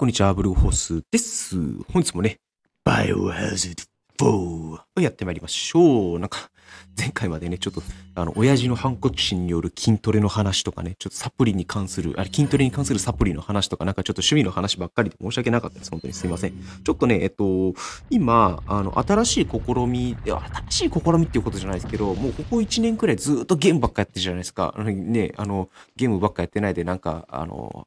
こんにちは、ブルーホースです。本日もね、バイオハザード4をやってまいりましょう。なんか、前回までね、ちょっと、あの、親父のハンコチによる筋トレの話とかね、ちょっとサプリに関する、あれ、筋トレに関するサプリの話とか、なんかちょっと趣味の話ばっかりで申し訳なかったです。本当にすいません。ちょっとね、えっと、今、あの、新しい試み、新しい試みっていうことじゃないですけど、もうここ1年くらいずっとゲームばっかやってるじゃないですか。ね、あの、ゲームばっかやってないで、なんか、あの、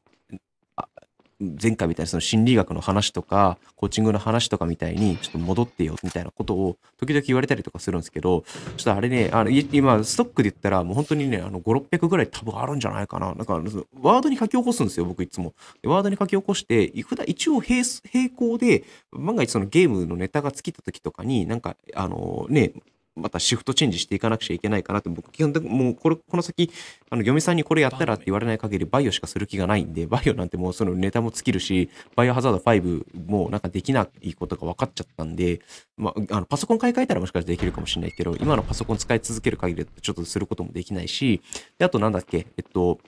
前回みたいにその心理学の話とか、コーチングの話とかみたいに、ちょっと戻ってよみたいなことを時々言われたりとかするんですけど、ちょっとあれね、あの今、ストックで言ったら、もう本当にね、あの5、600ぐらい多分あるんじゃないかな。なんか、ワードに書き起こすんですよ、僕いつも。ワードに書き起こして、普段一応並行で、万が一そのゲームのネタが尽きた時とかに、なんか、あのね、またシフトチェンジしていかなくちゃいけないかなって、僕、基本的にもうこれ、この先、あの、嫁さんにこれやったらって言われない限り、バイオしかする気がないんで、バイオなんてもうそのネタも尽きるし、バイオハザード5もなんかできないことが分かっちゃったんで、まあ、あの、パソコン買い替えたらもしかしたらできるかもしれないけど、今のパソコン使い続ける限りちょっとすることもできないし、で、あとなんだっけ、えっと、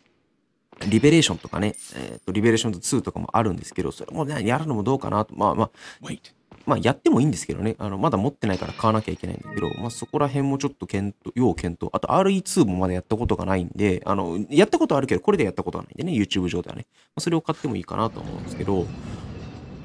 リベレーションとかね、えっと、リベレーション2とかもあるんですけど、それもね、やるのもどうかなと、まあまあ、まあ、やってもいいんですけどね。あの、まだ持ってないから買わなきゃいけないんだけど、まあ、そこら辺もちょっと検討、要検討。あと RE2 もまだやったことがないんで、あの、やったことあるけど、これでやったことはないんでね、YouTube 上ではね。まあ、それを買ってもいいかなと思うんですけど、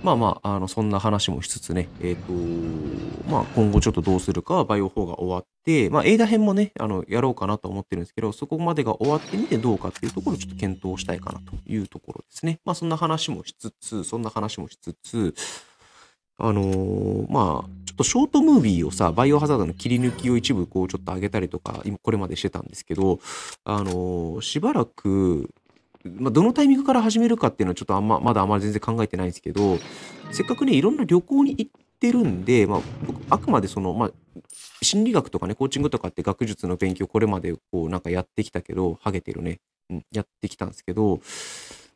まあまあ、あの、そんな話もしつつね、えっ、ー、と、まあ今後ちょっとどうするかはバイオ4が終わって、まあイダ編もね、あの、やろうかなと思ってるんですけど、そこまでが終わってみてどうかっていうところをちょっと検討したいかなというところですね。まあそんな話もしつつ、そんな話もしつつ、あのー、まあ、ちょっとショートムービーをさ、バイオハザードの切り抜きを一部こうちょっと上げたりとか、今これまでしてたんですけど、あのー、しばらく、まあ、どのタイミングから始めるかっていうのはちょっとあんま、まだあんまり全然考えてないんですけど、せっかくね、いろんな旅行に行ってるんで、まあ、僕、あくまでその、まあ、心理学とかね、コーチングとかって学術の勉強これまでこうなんかやってきたけど、ハゲてるね、うん、やってきたんですけど、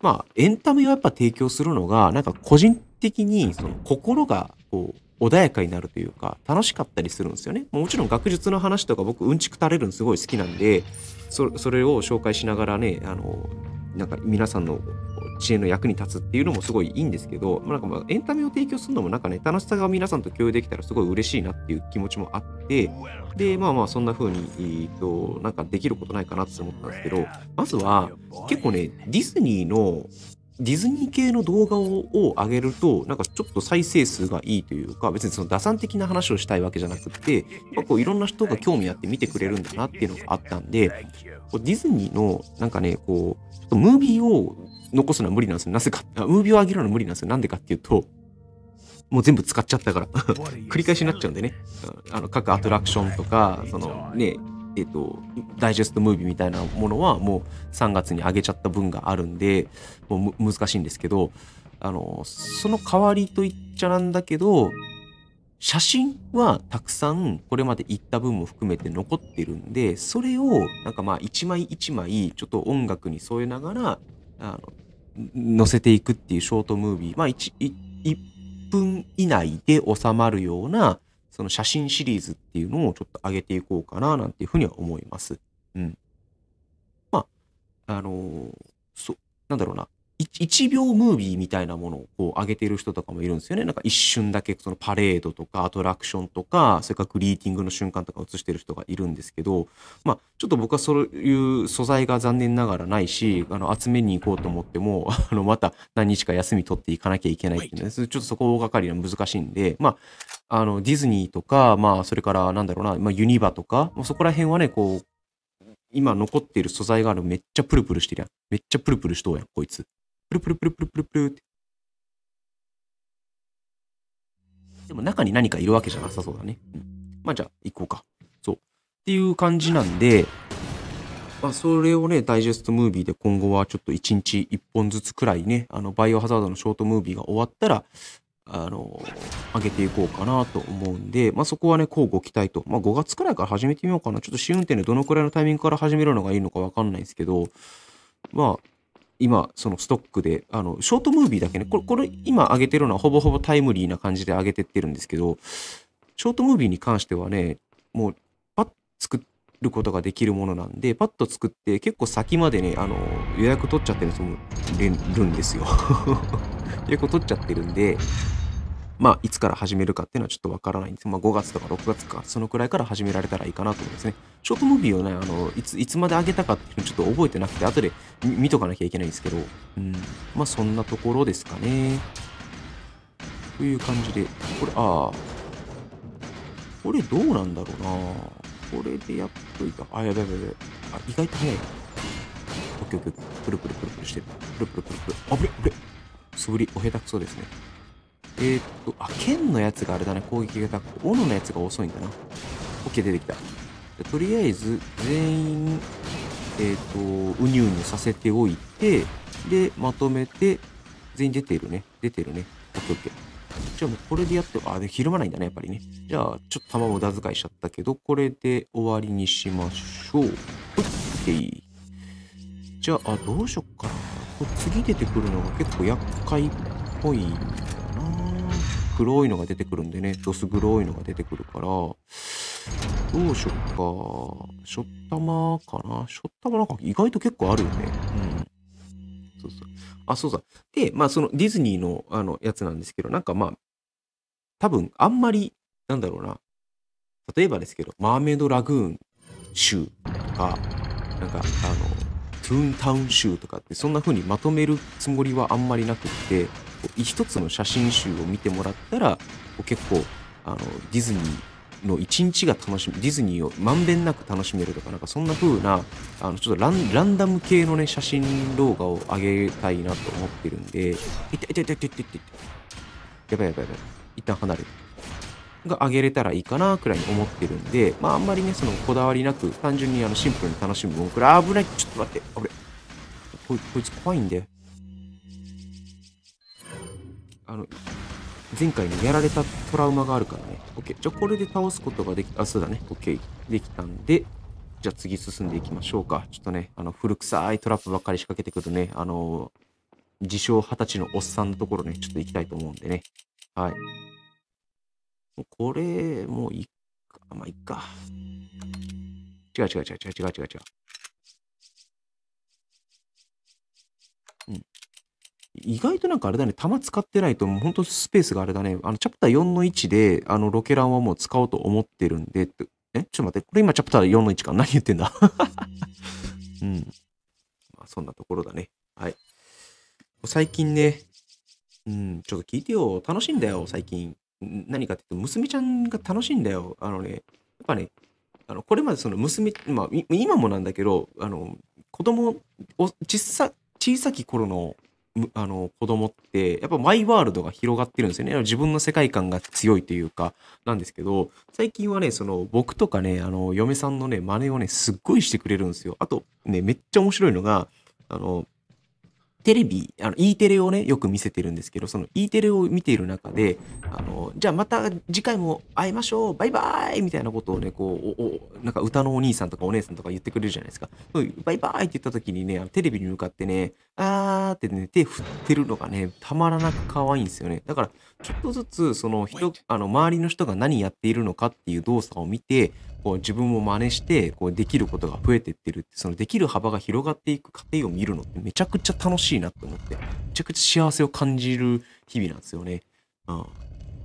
まあ、エンタメをやっぱ提供するのが、なんか個人的にその心がこう穏やかになるというか楽しかったりするんですよね。もちろん学術の話とか僕うんちく垂れるのすごい好きなんでそそれを紹介しながらねあのなんか皆さんの知恵の役に立つっていうのもすごいいいんですけど、なんかまあエンタメを提供するのもなんかね、楽しさが皆さんと共有できたらすごい嬉しいなっていう気持ちもあって、で、まあまあそんな風に、えっと、なんかできることないかなって思ったんですけど、まずは結構ね、ディズニーのディズニー系の動画を上げると、なんかちょっと再生数がいいというか、別にその打算的な話をしたいわけじゃなくて、まこういろんな人が興味あって見てくれるんだなっていうのがあったんで、こうディズニーのなんかね、こう、ちょっとムービーを残すのは無理なんですよ。なぜか、ムービーを上げるのは無理なんですよ。なんでかっていうと、もう全部使っちゃったから 繰り返しになっちゃうんでね。あの、各アトラクションとか、そのね、えっと、ダイジェストムービーみたいなものはもう3月に上げちゃった分があるんでもう難しいんですけどあのその代わりと言っちゃなんだけど写真はたくさんこれまで行った分も含めて残ってるんでそれをなんかまあ一枚一枚ちょっと音楽に添えながらあの載せていくっていうショートムービーまあ1分以内で収まるようなその写真シリーズっていうのをちょっと上げていこうかななんていうふうには思います。うん。まあ、あのー、そ、なんだろうな。1秒ムービーみたいなものをこう上げてる人とかもいるんですよね。なんか一瞬だけそのパレードとかアトラクションとか、それからグリーティングの瞬間とか映してる人がいるんですけど、まあちょっと僕はそういう素材が残念ながらないし、あの集めに行こうと思っても、あのまた何日か休み取っていかなきゃいけないっていうのは、ちょっとそこがかりは難しいんで、まああのディズニーとか、まあそれからなんだろうな、まあユニバとか、そこら辺はね、こう、今残っている素材があるめっちゃプルプルしてるやん。めっちゃプルプルしとうやん、こいつ。プルプルプルプルプルプルって。でも中に何かいるわけじゃなさそうだね。うん、まあじゃあ、行こうか。そう。っていう感じなんで、まあそれをね、ダイジェストムービーで今後はちょっと1日1本ずつくらいね、あの、バイオハザードのショートムービーが終わったら、あの、上げていこうかなと思うんで、まあ、そこはね、交うご期待と。まあ、5月くらいから始めてみようかな。ちょっと試運転でどのくらいのタイミングから始めるのがいいのかわかんないですけど、まあ、今、そのストックで、あの、ショートムービーだけね、これ、これ今上げてるのはほぼほぼタイムリーな感じで上げてってるんですけど、ショートムービーに関してはね、もう、パッ作ることができるものなんで、パッと作って、結構先までね、あの、予約取っちゃってるんですよ。予 約取っちゃってるんで、まあ、いつから始めるかっていうのはちょっとわからないんですまあ、5月とか6月か、そのくらいから始められたらいいかなと思いますね。ショートムービーをね、あの、いつ、いつまで上げたかっていうのちょっと覚えてなくて、後で見とかなきゃいけないんですけど、うん、まあ、そんなところですかね。という感じで、これ、ああ、これどうなんだろうなこれでやっといた。あ、やべやべやべ。あ、意外と早い。オッケーオッケー。プルプルプルプルしてる。プルプルプルプル。あぶれ、あぶれ。素振り、お下手くそですね。えー、っと、あ、剣のやつがあれだね、攻撃が高く。斧のやつが遅いんだな。OK、出てきた。とりあえず、全員、えっ、と、うにゅうにゅさせておいて、で、まとめて、全員出てるね。出てるね。OKOK。じゃあもうこれでやって、あ、で、ひるまないんだね、やっぱりね。じゃあ、ちょっと弾無駄遣いしちゃったけど、これで終わりにしましょう。OK。じゃあ、あどうしよっかな。次出てくるのが結構厄介っぽい黒いのが出てくるんでね、ドス黒いのが出てくるから、どうしよっか。しょったまかな。しょったまなんか意外と結構あるよね。うん。そうそう。あ、そうだ。で、まあそのディズニーのあのやつなんですけど、なんかまあ、多分あんまり、なんだろうな。例えばですけど、マーメイドラグーン州とか、なんかあの、トゥーンタウン州とかってそんな風にまとめるつもりはあんまりなくって、一つの写真集を見てもらったら結構あのディズニーの一日が楽しみディズニーをまんべんなく楽しめるとかなんかそんな風なあなちょっとランダム系のね写真動画を上げたいなと思ってるんでいていていていていていいやばいやばいやばい一旦離れるが上げれたらいいかなくらいに思ってるんでまああんまりねそのこだわりなく単純にあのシンプルに楽しむもんらい危ないちょっと待って俺こいつ怖いんであの、前回にやられたトラウマがあるからね。OK。じゃあこれで倒すことができ、あ、そうだね。OK。できたんで、じゃあ次進んでいきましょうか。ちょっとね、あの、古臭いトラップばっかり仕掛けてくるとね、あの自称二十歳のおっさんのところね、ちょっと行きたいと思うんでね。はい。これ、もういっか。まあ、いっか。違う違う違う違う違う違う違う。意外となんかあれだね、弾使ってないと、もうほんとスペースがあれだね、あの、チャプター4の1で、あの、ロケランはもう使おうと思ってるんで、えちょっと待って、これ今チャプター4の1か。何言ってんだうん。まあ、そんなところだね。はい。最近ね、うん、ちょっと聞いてよ。楽しいんだよ、最近。何かって言うと、娘ちゃんが楽しいんだよ。あのね、やっぱね、あのこれまでその娘、まあ、今もなんだけど、あの、子供を小さ、小さき頃のあの子供ってやっぱマイワールドが広がってるんですよね自分の世界観が強いというかなんですけど最近はねその僕とかねあの嫁さんのね真似をねすっごいしてくれるんですよあとねめっちゃ面白いのがあのテレビ、あの、E テレをね、よく見せてるんですけど、その E テレを見ている中で、あの、じゃあまた次回も会いましょう、バイバイみたいなことをね、こう、お、お、なんか歌のお兄さんとかお姉さんとか言ってくれるじゃないですか。バイバイって言った時にね、テレビに向かってね、あーってね、手振ってるのがね、たまらなく可愛いんですよね。だから、ちょっとずつ、その人、あの、周りの人が何やっているのかっていう動作を見て、こう自分も真似してこうできることが増えてってるってそのできる幅が広がっていく過程を見るのってめちゃくちゃ楽しいなと思ってめちゃくちゃ幸せを感じる日々なんですよね。うん、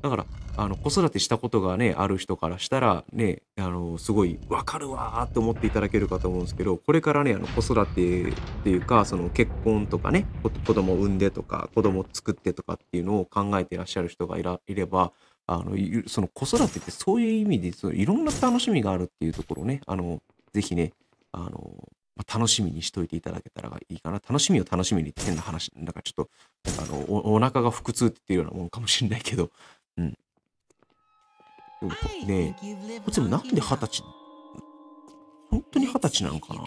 だからあの子育てしたことがねある人からしたらねあのすごい分かるわーって思っていただけるかと思うんですけどこれからねあの子育てっていうかその結婚とかね子供産んでとか子供作ってとかっていうのを考えてらっしゃる人がいればあの、その子育てってそういう意味で、そのいろんな楽しみがあるっていうところをね、あの、ぜひね、あの、まあ、楽しみにしといていただけたらいいかな。楽しみを楽しみにって変な話、なんかちょっと、なかあのお、お腹が腹痛って言ってるようなもんかもしれないけど、うん。ねえ、こっちもなんで二十歳、本当に二十歳なのかな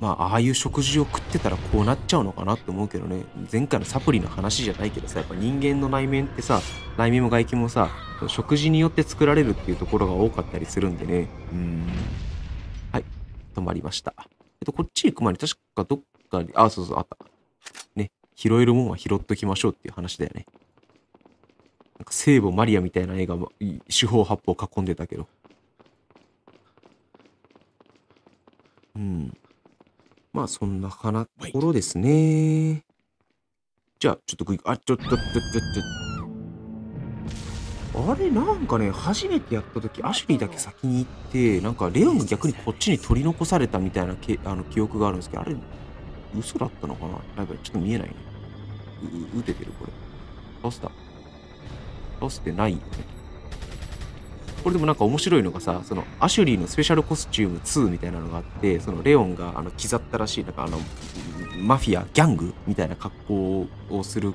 ままあああいう食事を食ってたらこうなっちゃうのかなって思うけどね前回のサプリの話じゃないけどさやっぱ人間の内面ってさ内面も外見もさ食事によって作られるっていうところが多かったりするんでねうんはい止まりましたえっとこっち行く前に確かどっかにあそうそうあったね拾えるもんは拾っときましょうっていう話だよねなんか聖母マリアみたいな映画も四方八方囲んでたけどうん。まあ、そんなかなところですね。じゃあ、ちょっとグイ、あ、ちょっと、ちょっと、ちょっあれなんかね、初めてやった時、アシュリーだけ先に行って、なんかレオンが逆にこっちに取り残されたみたいなけあの記憶があるんですけど、あれ、嘘だったのかなやばい、ちょっと見えないね。う、打ててる、これ。倒せた。倒せてないよね。これでもなんか面白いのがさ、そのアシュリーのスペシャルコスチューム2みたいなのがあって、そのレオンがあの刻ったらしい、なんかあの、マフィア、ギャングみたいな格好をする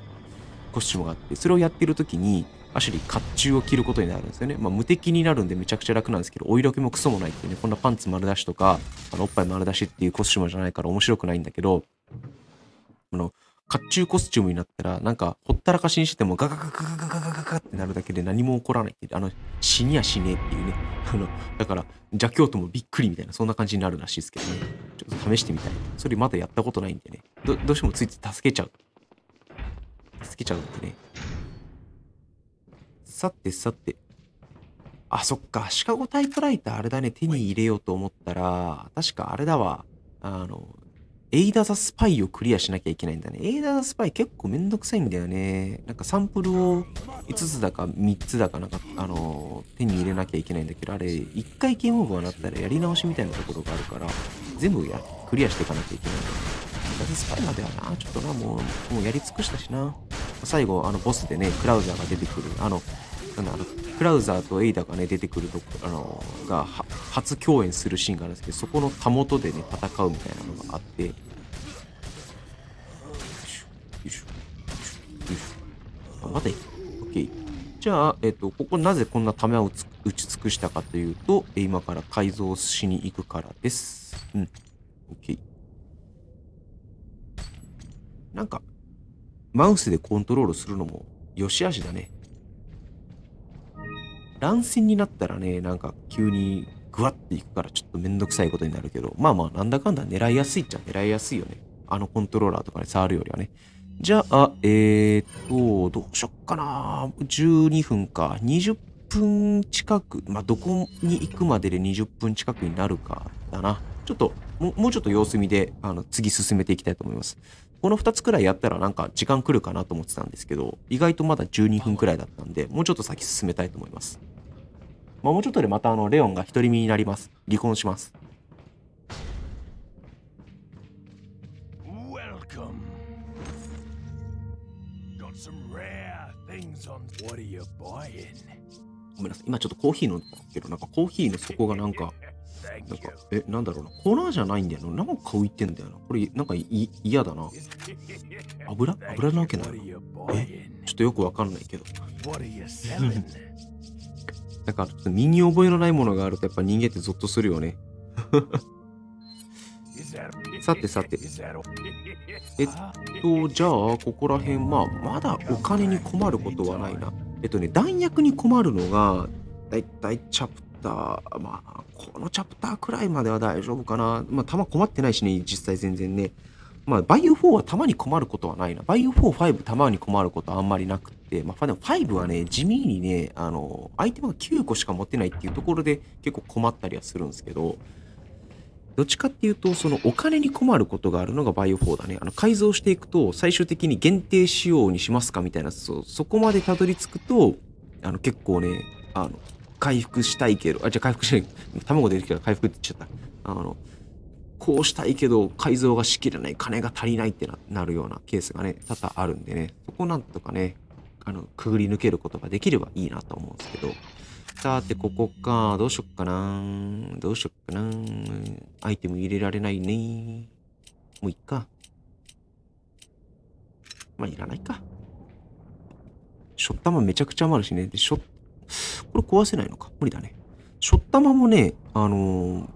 コスチュームがあって、それをやってる時に、アシュリー甲冑を着ることになるんですよね。まあ、無敵になるんでめちゃくちゃ楽なんですけど、お色気もクソもないっていうね、こんなパンツ丸出しとか、あのおっぱい丸出しっていうコスチュームじゃないから面白くないんだけど、あの、甲冑コスチュームになったら、なんか、ほったらかしにしててもガガガガガガガガガってなるだけで何も起こらないって、あの、死には死ねえっていうね。あの、だから、邪教徒もびっくりみたいな、そんな感じになるらしいですけどね。ちょっと試してみたい。それまだやったことないんでね。ど、どうしてもついつい助けちゃう。助けちゃうってね。さてさて。あ、そっか。シカゴタイプライターあれだね。手に入れようと思ったら、確かあれだわ。あの、エイダザスパイをクリアしなきゃいけないんだね。エイダザスパイ結構めんどくさいんだよね。なんかサンプルを5つだか3つだかなんか、あのー、手に入れなきゃいけないんだけど、あれ、1回ゲームオーバーになったらやり直しみたいなところがあるから、全部や、クリアしていかなきゃいけないんだよね。エイダザスパイまではな、ちょっとな、もう、もうやり尽くしたしな。最後、あの、ボスでね、クラウザーが出てくる。あの、なんだあのクラウザーとエイダがね出てくるとあのが初共演するシーンがあるんですけどそこのたもとでね戦うみたいなのがあってよいしょよいしょよいしょあまだいッケーじゃあ、えっと、ここなぜこんなためを打ち尽くしたかというと今から改造しに行くからですうん OK なんかマウスでコントロールするのも良し悪しだね乱戦になったらね、なんか急にグワッていくからちょっとめんどくさいことになるけど、まあまあなんだかんだ狙いやすいっちゃ狙いやすいよね。あのコントローラーとかで、触るよりはね。じゃあ、えー、っと、どうしよっかな。12分か。20分近く。まあ、どこに行くまでで20分近くになるかだな。ちょっと、もうちょっと様子見で、あの、次進めていきたいと思います。この2つくらいやったらなんか時間来るかなと思ってたんですけど、意外とまだ12分くらいだったんで、もうちょっと先進めたいと思います。まあ、もうちょっとでまたあの、レオンが独り身になります。離婚します。ごめんなさい。今ちょっとコーヒー飲んだけど、なんかコーヒーの底がなんかなんか、え、なんだろうな。粉じゃないんだよな。なんか浮いてんだよな。これ、なんか嫌だな。油油なわけないえ、ちょっとよくわかんないけど。だから、身に覚えのないものがあると、やっぱ人間ってゾッとするよね。さてさて。えっと、じゃあ、ここら辺、まあ、まだお金に困ることはないな。えっとね、弾薬に困るのが、だいたいチャプター、まあ、このチャプターくらいまでは大丈夫かな。まあ、弾困ってないしね、実際全然ね。まあ、バイオ4は弾に困ることはないな。バイオ4、5、弾に困ることはあんまりなくって、まあ、でも5はね、地味にね、あの、アイテムが9個しか持ってないっていうところで結構困ったりはするんですけど、どっちかっていうと、そのお金に困ることがあるのがバイオ4だね。あの改造していくと、最終的に限定仕様にしますかみたいな、そそこまでたどり着くと、あの結構ね、あの、回復したいけど、あ、じゃあ回復しない。卵出てきたら回復って言っちゃった。あの、こうしたいけど改造がしきれない、金が足りないってなるようなケースがね、多々あるんでね、そこなんとかね、あの、くぐり抜けることができればいいなと思うんですけど。さて、ここか。どうしよっかな。どうしよっかな。アイテム入れられないね。もういっか。まあ、いらないか。ショッタマめちゃくちゃ余るしね。で、ショッこれ壊せないのか。無理だね。しょったまもね、あのー、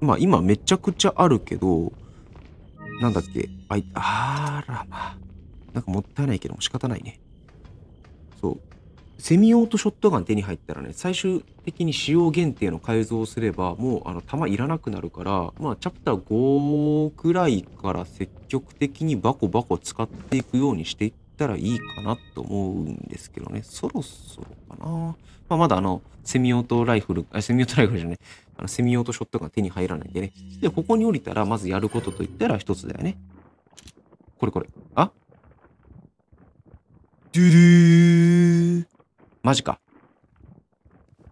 まあ今めちゃくちゃあるけど、なんだっけ、あい、あらまあ。なんかもったいないけども仕方ないね。そう。セミーとショットガン手に入ったらね、最終的に使用限定の改造をすれば、もうあの弾いらなくなるから、まあチャプター5くらいから積極的にバコバコ使っていくようにしていっったらいいかなと思うんですけどね。そろそろかな。まあ、まだあの、セミオートライフル、あ、セミオートライフルじゃない。あの、セミオートショットが手に入らないんでね。で、ここに降りたら、まずやることといったら一つだよね。これこれ。あドゥルー。マジか。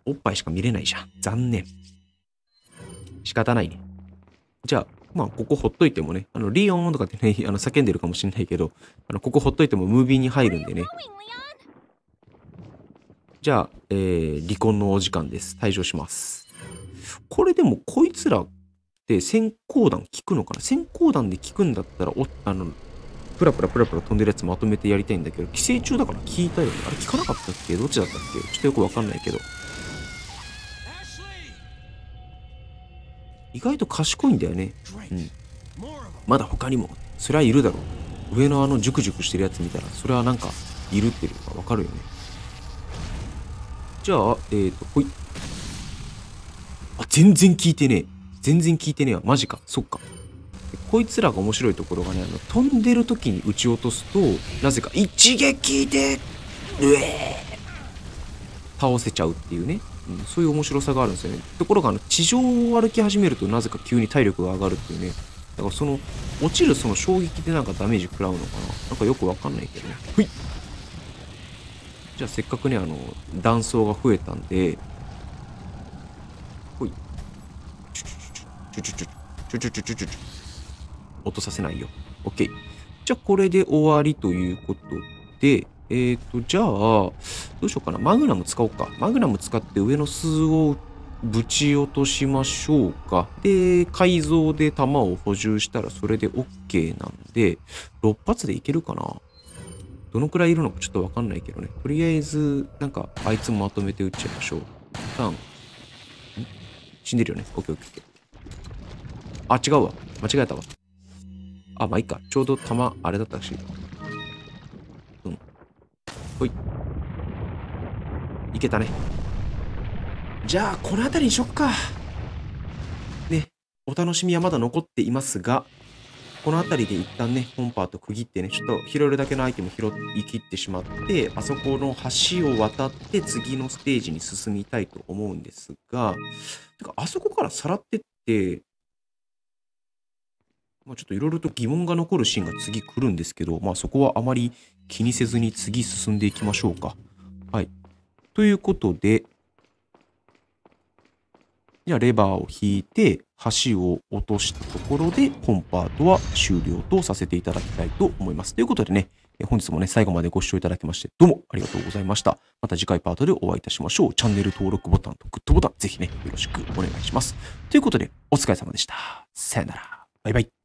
おっぱいしか見れないじゃん。残念。仕方ないね。じゃあ、まあ、ここほっといてもね、あの、リオンとかってね、あの、叫んでるかもしれないけど、あの、ここほっといてもムービーに入るんでね。じゃあ、えー、離婚のお時間です。退場します。これでも、こいつらって先行弾聞くのかな先行弾で聞くんだったら、お、あの、プラプラプラプラ飛んでるやつまとめてやりたいんだけど、寄生虫だから聞いたよね。あれ聞かなかったっけどっちだったっけちょっとよくわかんないけど。意外と賢いんだよね。うん。まだ他にも、それはいるだろう。上のあのジュクジュクしてるやつ見たら、それはなんか、いるっていうのがわかるよね。じゃあ、えーと、ほい。あ、全然聞いてねえ。全然聞いてねえわ。マジか。そっか。こいつらが面白いところがね、あの、飛んでる時に撃ち落とすと、なぜか一撃で、うえ倒せちゃうっていうね。そういう面白さがあるんですよね。ところがあの地上を歩き始めるとなぜか急に体力が上がるっていうね。だからその落ちるその衝撃でなんかダメージ食らうのかななんかよくわかんないけどね。ほいじゃあせっかくね、あの、断層が増えたんで、ほい。ちょちょちょちょちょちょちょちょちょ落とさせないよ。OK。じゃあこれで終わりということで、えーと、じゃあ、どうしようかな。マグナム使おうか。マグナム使って上の数をぶち落としましょうか。で、改造で弾を補充したらそれで OK なんで、6発でいけるかな。どのくらいいるのかちょっとわかんないけどね。とりあえず、なんか、あいつもまとめて撃っちゃいましょう。一旦、死んでるよね。OKOK。あ、違うわ。間違えたわ。あ、まあいいか。ちょうど弾、あれだったし。ほいいけたねじゃあこの辺りにしよっかねお楽しみはまだ残っていますがこの辺りで一旦ねコンパーと区切ってねちょっと拾えるだけのアイテム拾い切ってしまってあそこの橋を渡って次のステージに進みたいと思うんですがてかあそこからさらってってまあ、ちょっといろいろと疑問が残るシーンが次来るんですけど、まあ、そこはあまり気にせずに次進んでいきましょうか。はい。ということで、じゃあレバーを引いて橋を落としたところで本パートは終了とさせていただきたいと思います。ということでね、本日もね、最後までご視聴いただきましてどうもありがとうございました。また次回パートでお会いいたしましょう。チャンネル登録ボタンとグッドボタン、ぜひね、よろしくお願いします。ということで、お疲れ様でした。さよなら。バイバイ。